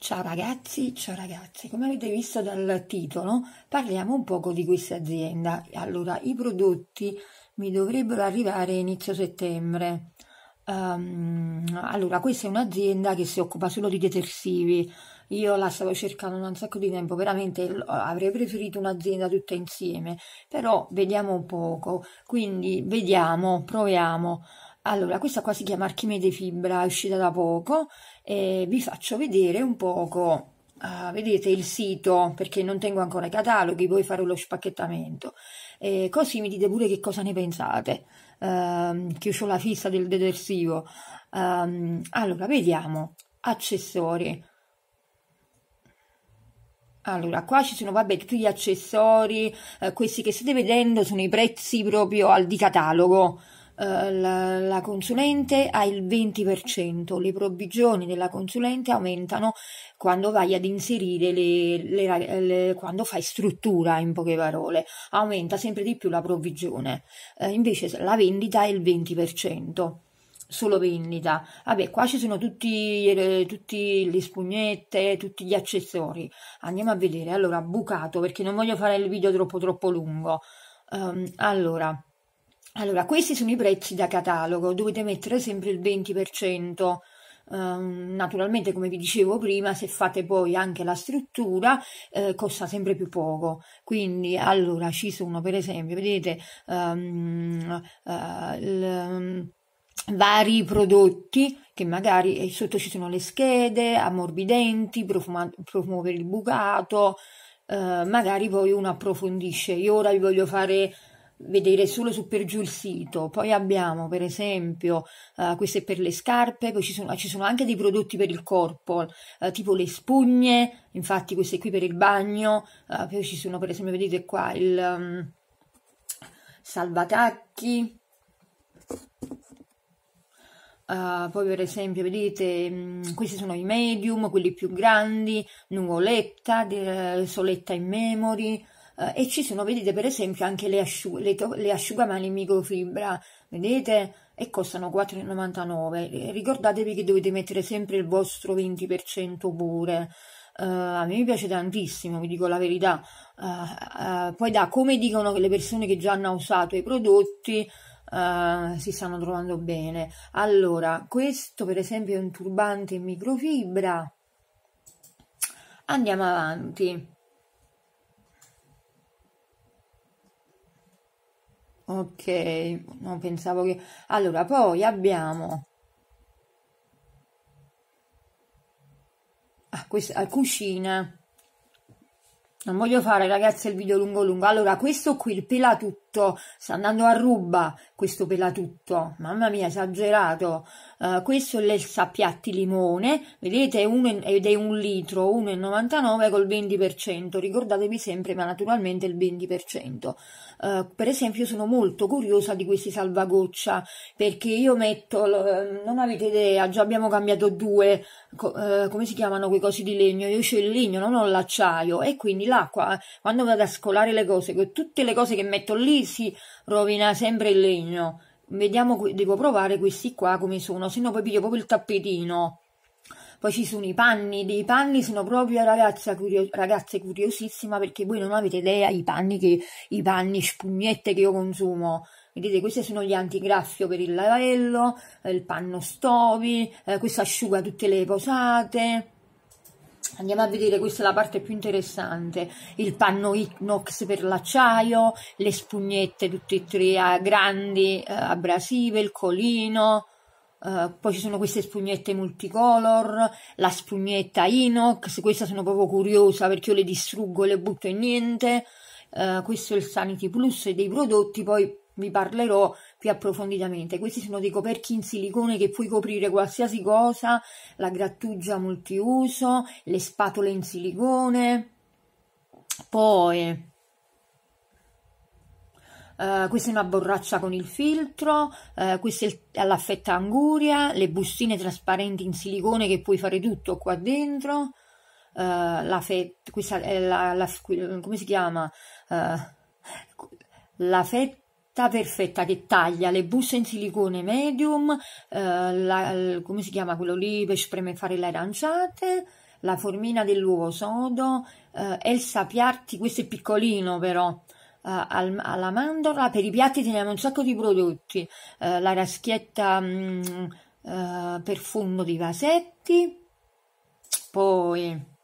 Ciao ragazzi, ciao ragazze, come avete visto dal titolo parliamo un poco di questa azienda. Allora, i prodotti mi dovrebbero arrivare inizio settembre. Um, allora, questa è un'azienda che si occupa solo di detersivi. Io la stavo cercando da un sacco di tempo, veramente avrei preferito un'azienda tutta insieme, però vediamo un poco. Quindi vediamo, proviamo. Allora, questa qua si chiama Archimede Fibra, è uscita da poco e vi faccio vedere un poco Uh, vedete il sito perché non tengo ancora i cataloghi, poi farò lo spacchettamento. Eh, così mi dite pure che cosa ne pensate. Ehm, uh, ho la fissa del detersivo. Uh, allora, vediamo. Accessori. Allora, qua ci sono, vabbè, tutti gli accessori, eh, questi che state vedendo sono i prezzi proprio al di catalogo. Eh, la, la consulente ha il 20%, le provvigioni della consulente aumentano quando vai ad inserire le, le, le, quando fai struttura in poche parole aumenta sempre di più la provvigione eh, invece la vendita è il 20% solo vendita vabbè qua ci sono tutti, eh, tutti le spugnette tutti gli accessori andiamo a vedere allora bucato perché non voglio fare il video troppo troppo lungo um, allora allora, questi sono i prezzi da catalogo, dovete mettere sempre il 20%. Um, ehm, naturalmente, come vi dicevo prima, se fate poi anche la struttura, eh, costa sempre più poco. Quindi, allora ci sono, per esempio, vedete um, uh, il, vari prodotti che magari eh, sotto ci sono le schede, ammorbidenti, profumo per il bucato. Eh, magari poi uno approfondisce. Io ora vi voglio fare vedere solo su per giù il sito. Poi abbiamo, per esempio, uh, queste per le scarpe, poi ci sono, ci sono, anche dei prodotti per il corpo, uh, tipo le spugne, infatti queste qui per il bagno, uh, poi ci sono, per esempio, vedete qua il um, salvatacchi. Uh, poi per esempio vedete mh, mm, questi sono i medium, quelli più grandi, nuvoletta, de, soletta in memory, eh, e ci sono, vedete per esempio anche le, asciug- le, to- le asciugamani in microfibra, vedete? E costano 4,99. Ricordatevi che dovete mettere sempre il vostro 20% pure. Uh, a me piace tantissimo, vi dico la verità. Uh, uh, poi da come dicono le persone che già hanno usato i prodotti si stanno trovando bene. Allora, questo per esempio è un turbante in microfibra. Andiamo avanti. Ok, non pensavo che... Allora, poi abbiamo... Ah, questa cucina. Non voglio fare, ragazzi, il video lungo lungo. Allora, questo qui, il pelatutto fatto, sta andando a ruba questo pelatutto, mamma mia, esagerato. Uh, questo è il sappiatti limone, vedete, è uno, ed è un litro, 1,99 col 20%, ricordatevi sempre, ma naturalmente il 20%. Uh, eh, per esempio sono molto curiosa di questi salvagoccia, perché io metto, non avete idea, già abbiamo cambiato due, uh, come si chiamano quei cosi di legno, io c'ho il legno, non ho l'acciaio, e quindi l'acqua, quando vado a scolare le cose, tutte le cose che metto lì si rovina sempre il legno. Vediamo, devo provare questi qua come sono, se no poi piglio proprio il tappetino. Poi ci sono i panni, dei panni sono proprio ragazza curio, ragazze curiosissima perché voi non avete idea i panni che i panni spugnette che io consumo. Vedete, questi sono gli antigraffio per il lavello, eh, il panno stovi, eh, questo asciuga tutte le posate. Andiamo a vedere, questa è la parte più interessante, il panno Inox per l'acciaio, le spugnette tutte e tre eh, grandi, eh, abrasive, il colino, eh, poi ci sono queste spugnette multicolor, la spugnetta Inox, questa sono proprio curiosa perché io le distruggo, le butto in niente, eh, questo è il Sanity Plus dei prodotti, poi vi parlerò più approfonditamente. Questi sono dei coperchi in silicone che puoi coprire qualsiasi cosa, la grattugia multiuso, le spatole in silicone. Poi Uh, questa è una borraccia con il filtro, uh, questa è fetta anguria, le bustine trasparenti in silicone che puoi fare tutto qua dentro, uh, la fetta, questa è la, la, come si chiama? la fetta crocchetta perfetta che taglia le buste in silicone medium, eh, la, come si chiama quello lì per spremere fare le aranciate, la formina dell'uovo sodo, eh, Elsa Piatti, questo è piccolino però, eh, al, alla mandorla, per i piatti teniamo un sacco di prodotti, eh, la raschietta mh, mm, eh, per fondo di vasetti, poi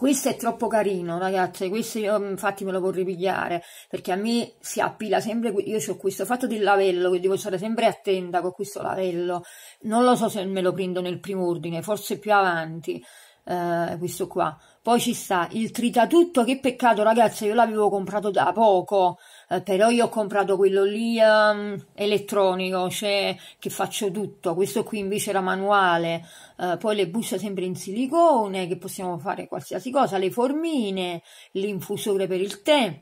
questo è troppo carino, ragazze. Questo io mm, infatti me lo vorrei pigliare perché a me si appila sempre. Io ho questo fatto del lavello, che devo stare sempre attenta con questo lavello. Non lo so se me lo prendo nel primo ordine, forse più avanti. Eh, questo qua poi ci sta il tritatutto che peccato ragazzi io l'avevo comprato da poco però eh, io ho comprato quello lì eh, elettronico, cioè che faccio tutto, questo qui invece era manuale, eh, poi le buste sempre in silicone, che possiamo fare qualsiasi cosa, le formine, l'infusore per il tè.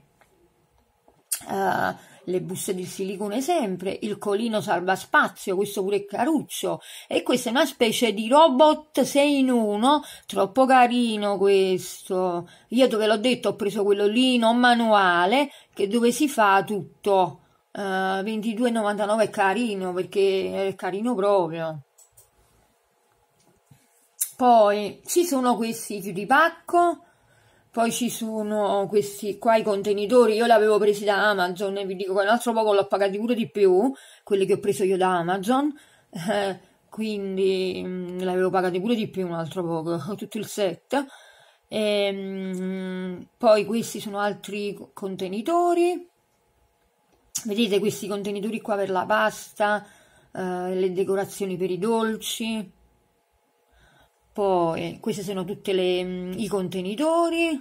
Eh, le buste di silicone sempre, il colino salva spazio, questo pure è caruccio, e questa è una specie di robot 6 in 1, troppo carino questo. Io dove l'ho detto ho preso quello lì non manuale, che dove si fa tutto. Uh, eh, 22,99 è carino perché è carino proprio. Poi ci sono questi fiori pacco poi ci sono questi qua i contenitori, io li avevo presi da Amazon e vi dico che un altro poco l'ho pagati pure di più, quelli che ho preso io da Amazon, eh, quindi mh, mm, l'avevo pagati pure di più un altro poco, tutto il set. E, ehm, poi questi sono altri contenitori, vedete questi contenitori qua per la pasta, eh, le decorazioni per i dolci, poi questi sono tutti mm, i contenitori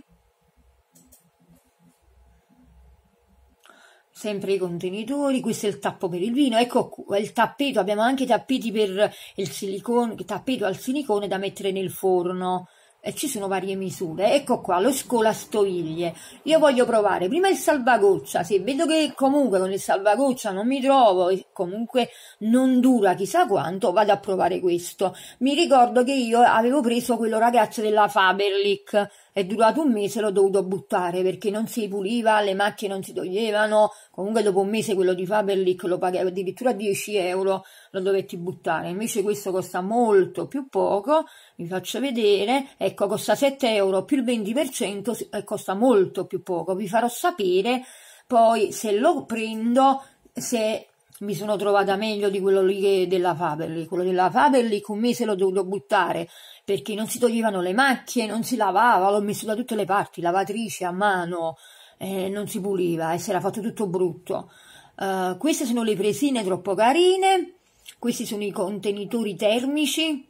sempre i contenitori, questo è il tappo per il vino, ecco il tappeto, abbiamo anche i tappeti per il silicone, il tappeto al silicone da mettere nel forno. E ci sono varie misure. Ecco qua lo scolastoviglie. Io voglio provare prima il salvagoccia. Se vedo che comunque con il salvagoccia non mi trovo, e comunque non dura chissà quanto, vado a provare questo. Mi ricordo che io avevo preso quello ragazzo della Faberlic è durato un mese, l'ho dovuto buttare perché non si puliva, le macchie non si toglievano, comunque dopo un mese quello di Faberlic lo pagavo addirittura 10 euro, lo dovetti buttare, invece questo costa molto più poco, vi faccio vedere, ecco costa 7 euro più il 20% e eh, costa molto più poco, vi farò sapere poi se lo prendo, se mi sono trovata meglio di quello lì della Faberlic. Quello della Faberlic un mese l'ho dovuto buttare perché non si toglievano le macchie, non si lavava, l'ho messo da tutte le parti, lavatrice a mano, eh, non si puliva e si era fatto tutto brutto. Uh, queste sono le presine troppo carine, questi sono i contenitori termici,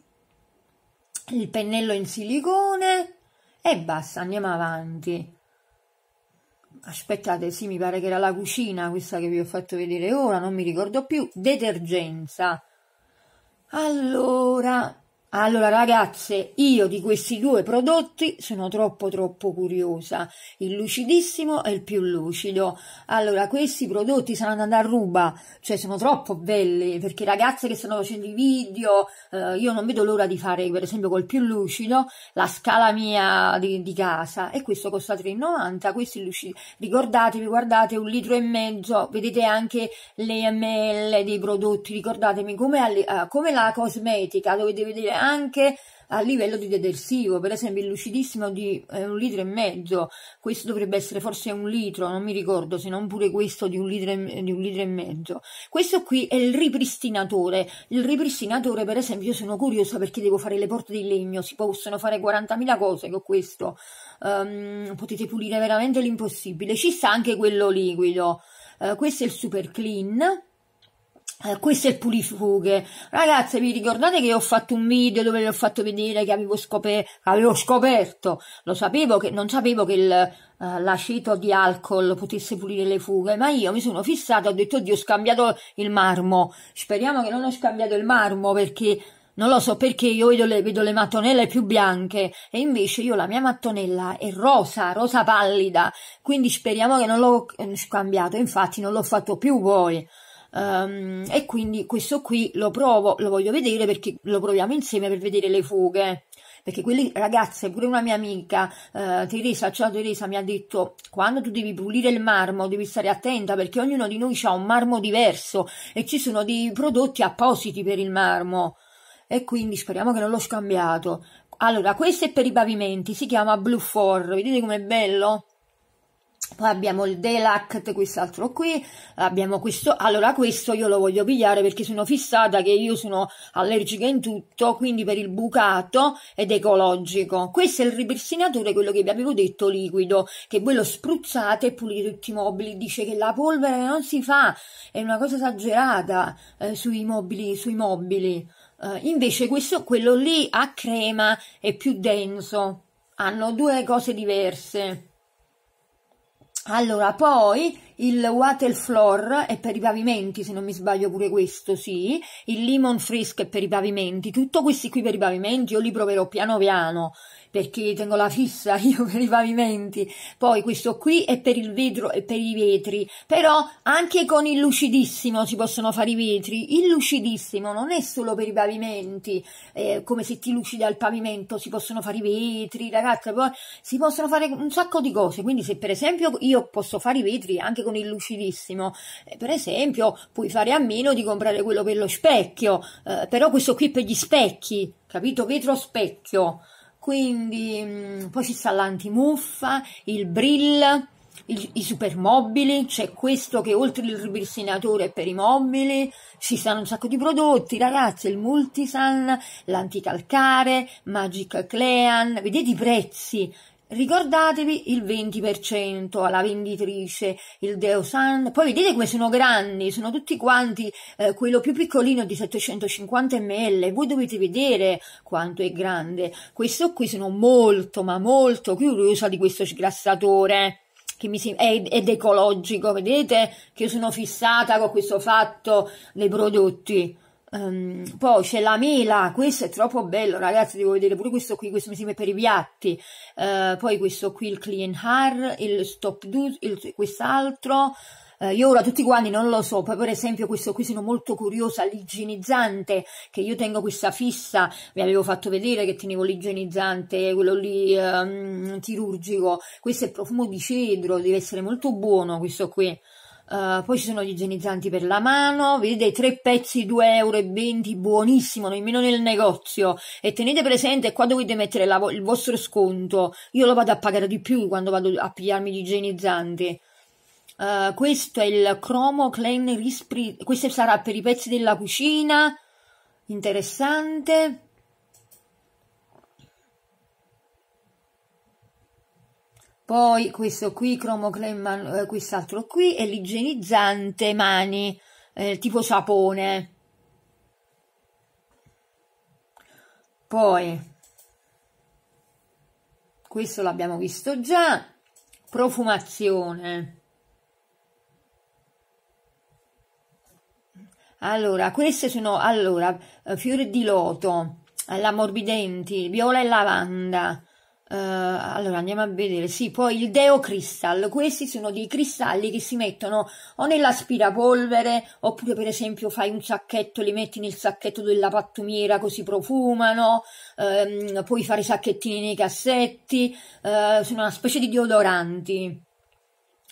il pennello in silicone e basta, andiamo avanti. Aspettate, sì, mi pare che era la cucina, questa che vi ho fatto vedere ora, non mi ricordo più. Detergenza. Allora, allora ragazze, io di questi due prodotti sono troppo troppo curiosa. Il lucidissimo e il più lucido. Allora, questi prodotti sono andati a ruba, cioè sono troppo belli, perché ragazze che stanno facendo i video, eh, io non vedo l'ora di fare per esempio col più lucido la scala mia di, di casa e questo costa 3,90, questi lucidi. Ricordatevi, guardate un litro e mezzo, vedete anche le ml dei prodotti, ricordatemi come, alle, uh, come la cosmetica, dovete vedere anche a livello di detersivo, per esempio il lucidissimo di eh, un litro e mezzo, questo dovrebbe essere forse un litro, non mi ricordo se non pure questo di un, litro e, di un litro e mezzo. Questo qui è il ripristinatore, il ripristinatore per esempio io sono curiosa perché devo fare le porte di legno, si possono fare 40.000 cose con questo, um, potete pulire veramente l'impossibile, ci sta anche quello liquido, uh, questo è il super clean eh, questo è il pulifughe. Ragazze, vi ricordate che ho fatto un video dove vi ho fatto vedere che avevo, scop- avevo scoperto, lo sapevo che, non sapevo che eh, l'aceto eh, di alcol potesse pulire le fughe, ma io mi sono fissata, ho detto, oddio, ho scambiato il marmo. Speriamo che non ho scambiato il marmo perché non lo so perché io vedo le, vedo le, mattonelle più bianche e invece io la mia mattonella è rosa, rosa pallida, quindi speriamo che non l'ho eh, scambiato, infatti non l'ho fatto più poi. Um, e quindi questo qui lo provo, lo voglio vedere perché lo proviamo insieme per vedere le fughe. Perché quelli, ragazze, pure una mia amica, eh, Teresa, ciao Teresa, mi ha detto, quando tu devi pulire il marmo devi stare attenta perché ognuno di noi ha un marmo diverso e ci sono dei prodotti appositi per il marmo. E quindi speriamo che non l'ho scambiato. Allora, questo è per i pavimenti, si chiama Blue 4, vedete com'è bello? poi abbiamo il Delact, quest'altro qui, abbiamo questo, allora questo io lo voglio pigliare perché sono fissata che io sono allergica in tutto, quindi per il bucato ed ecologico. Questo è il ripristinatore, quello che vi avevo detto, liquido, che voi lo spruzzate e pulite tutti i mobili, dice che la polvere non si fa, è una cosa esagerata eh, sui mobili, sui mobili. Eh, invece questo, quello lì a crema è più denso, hanno due cose diverse. Allora, poi il water floor è per i pavimenti, se non mi sbaglio pure questo, sì. Il limon frisk è per i pavimenti. Tutto questi qui per i pavimenti io li proverò piano piano perché tengo la fissa io per i pavimenti, poi questo qui è per il vetro e per i vetri, però anche con il lucidissimo si possono fare i vetri, il lucidissimo non è solo per i pavimenti, eh, come se ti lucida il pavimento si possono fare i vetri, ragazzi, poi si possono fare un sacco di cose, quindi se per esempio io posso fare i vetri anche con il lucidissimo, eh, per esempio puoi fare a meno di comprare quello per lo specchio, eh, però questo qui per gli specchi, capito? Vetro specchio quindi mm, poi ci sta l'antimuffa, il brill, i, i supermobili, c'è questo che oltre il ripristinatore è per i mobili, ci stanno un sacco di prodotti, ragazzi, il multisan, l'anticalcare, Magic Clean, vedete i prezzi, ricordatevi il 20% alla venditrice, il Deo Deosan, poi vedete come sono grandi, sono tutti quanti, eh, quello più piccolino di 750 ml, voi dovete vedere quanto è grande, questo qui sono molto ma molto curiosa di questo sgrassatore che mi sembra ed, ed ecologico, vedete che io sono fissata con questo fatto dei prodotti Um, poi c'è la mela, questo è troppo bello, ragazzi, devo vedere pure questo qui, questo mi sembra per i piatti. Uh, poi questo qui, il clean har, il stop do, quest'altro. Uh, io ora tutti quanti non lo so, poi per esempio questo qui sono molto curiosa, l'igienizzante, che io tengo questa fissa, vi avevo fatto vedere che tenevo l'igienizzante, quello lì um, chirurgico, questo è profumo di cedro, deve essere molto buono questo qui. Uh, poi ci sono gli igienizzanti per la mano, vedete tre pezzi 2,20 euro, buonissimo, nemmeno nel negozio. E tenete presente, qua dovete mettere la, il vostro sconto. Io lo vado a pagare di più quando vado a pigliarmi gli igienizzanti. Uh, questo è il Chromo Clean Risprit, questo sarà per i pezzi della cucina, interessante. poi questo qui cromoclemman, eh, quest'altro qui e l'igienizzante mani eh, tipo sapone. Poi questo l'abbiamo visto già, profumazione. Allora, queste sono allora eh, fiori di loto, lammorbidenti, viola e lavanda, Uh, allora andiamo a vedere, sì, poi il Deo Crystal, questi sono dei cristalli che si mettono o nell'aspirapolvere oppure per esempio fai un sacchetto, li metti nel sacchetto della pattumiera così profumano, um, puoi fare i sacchettini nei cassetti, uh, sono una specie di deodoranti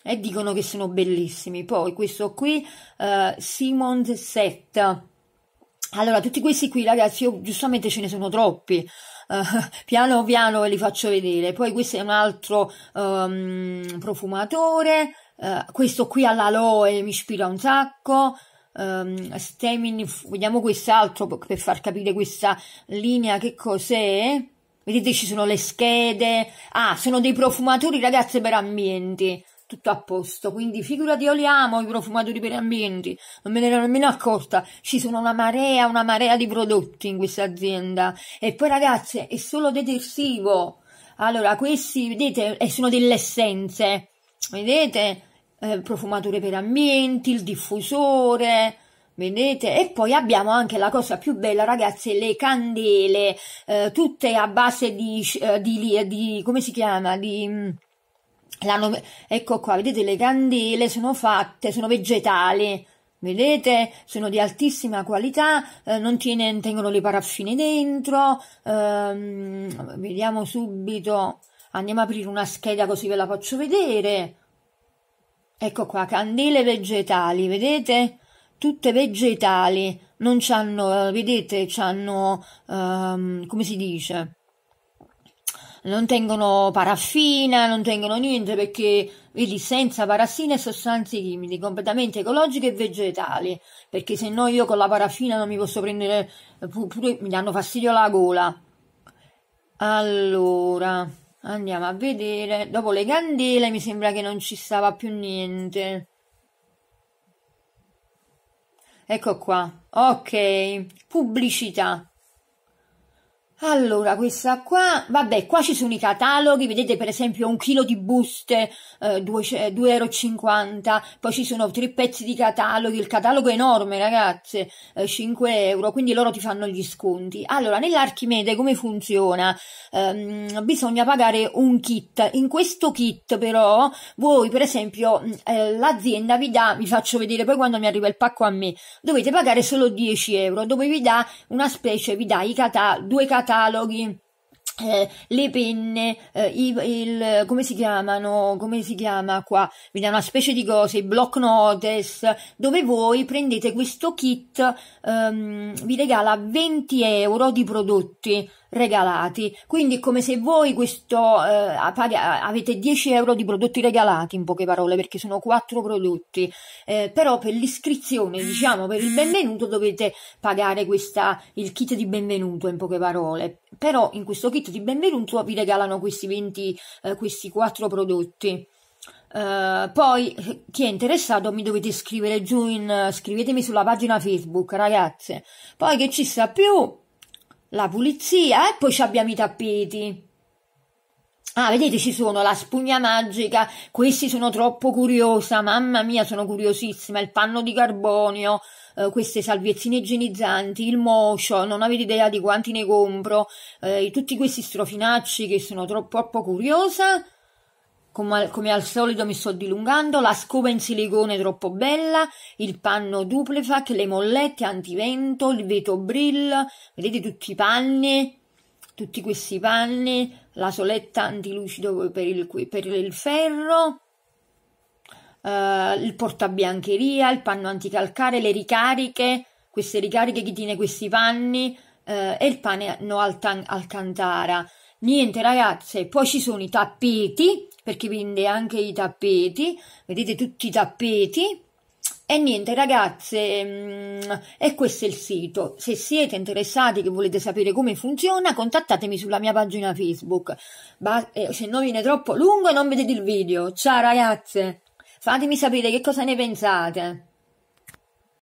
e dicono che sono bellissimi. Poi questo qui, uh, Simon's Set. Allora, tutti questi qui ragazzi, io giustamente ce ne sono troppi uh, piano piano ve li faccio vedere. Poi questo è un altro um, profumatore, uh, questo qui all'aloe mi ispira un sacco. Um, ehm, Stemin, vediamo quest'altro per far capire questa linea che cos'è. Vedete ci sono le schede. Ah, sono dei profumatori ragazzi per ambienti tutto a posto. Quindi figurati, oliamo i profumatori per ambienti, non me ne ero nemmeno accorta. Ci sono una marea, una marea di prodotti in questa azienda. E poi ragazze, è solo detersivo. Allora, questi, vedete, eh, sono delle essenze. Vedete? Eh, profumatore per ambienti, il diffusore, Vedete? E poi abbiamo anche la cosa più bella, ragazzi, le candele, eh, tutte a base di, eh, di, di come si chiama? Di mm, L'hanno, ecco qua, vedete le candele sono fatte, sono vegetali, vedete, sono di altissima qualità, eh, non tiene, tengono le paraffine dentro, ehm, vediamo subito, andiamo a aprire una scheda così ve la faccio vedere, ecco qua, candele vegetali, vedete, tutte vegetali, non c'hanno, eh, vedete, c'hanno, ehm, come si dice, non tengono paraffina, non tengono niente perché vedi senza parassina e sostanze chimiche, completamente ecologiche e vegetali, perché se no io con la paraffina non mi posso prendere, eh, pure mi danno fastidio alla gola. Allora, andiamo a vedere, dopo le candele mi sembra che non ci stava più niente. Ecco qua, ok, pubblicità. Allora, questa qua, vabbè, qua ci sono i cataloghi, vedete per esempio un chilo di buste, eh, 2,50 euro, poi ci sono tre pezzi di cataloghi, il catalogo è enorme ragazze, eh, 5 euro, quindi loro ti fanno gli sconti. Allora, nell'Archimede come funziona? Eh, bisogna pagare un kit, in questo kit però voi per esempio mm, eh, l'azienda vi dà, vi faccio vedere poi quando mi arriva il pacco a me, dovete pagare solo 10 euro, dove vi dà una specie, vi dà i cata- due cataloghi, cataloghi eh, le penne, eh, il, il, come si chiamano, come si chiama qua, mi dà una specie di cose, i block notes, dove voi prendete questo kit, ehm, vi regala 20 euro di prodotti regalati, quindi è come se voi questo, eh, paga, avete 10 euro di prodotti regalati in poche parole, perché sono 4 prodotti, eh, però per l'iscrizione, diciamo, per il benvenuto dovete pagare questa, il kit di benvenuto in poche parole, però in questo kit sito di Benvenuto vi regalano questi 20, eh, questi 4 prodotti. Uh, poi chi è interessato mi dovete scrivere giù in uh, scrivetemi sulla pagina Facebook, ragazze. Poi che ci sta più? La pulizia e poi ci abbiamo i tappeti. Ah, vedete, ci sono la spugna magica, questi sono troppo curiosa, mamma mia, sono curiosissima, il panno di carbonio, eh, queste salviezzine igienizzanti, il mocio, non avete idea di quanti ne compro, eh, tutti questi strofinacci che sono troppo, troppo curiosa, come, come al solito mi sto dilungando, la scopa in silicone troppo bella, il panno duplefac, le mollette antivento, il veto brill, vedete tutti i panni, tutti questi panni, la soletta antilucido per il, per il ferro, eh, il portabiancheria, il panno anticalcare, le ricariche, queste ricariche che tiene questi panni eh, e il pane no alcantara. Niente ragazze, poi ci sono i tappeti, perché vende anche i tappeti, vedete tutti i tappeti. E niente ragazze, mm, e questo è il sito. Se siete interessati che volete sapere come funziona, contattatemi sulla mia pagina Facebook. Eh, se no viene troppo lungo e non vedete il video. Ciao ragazze! Fatemi sapere che cosa ne pensate.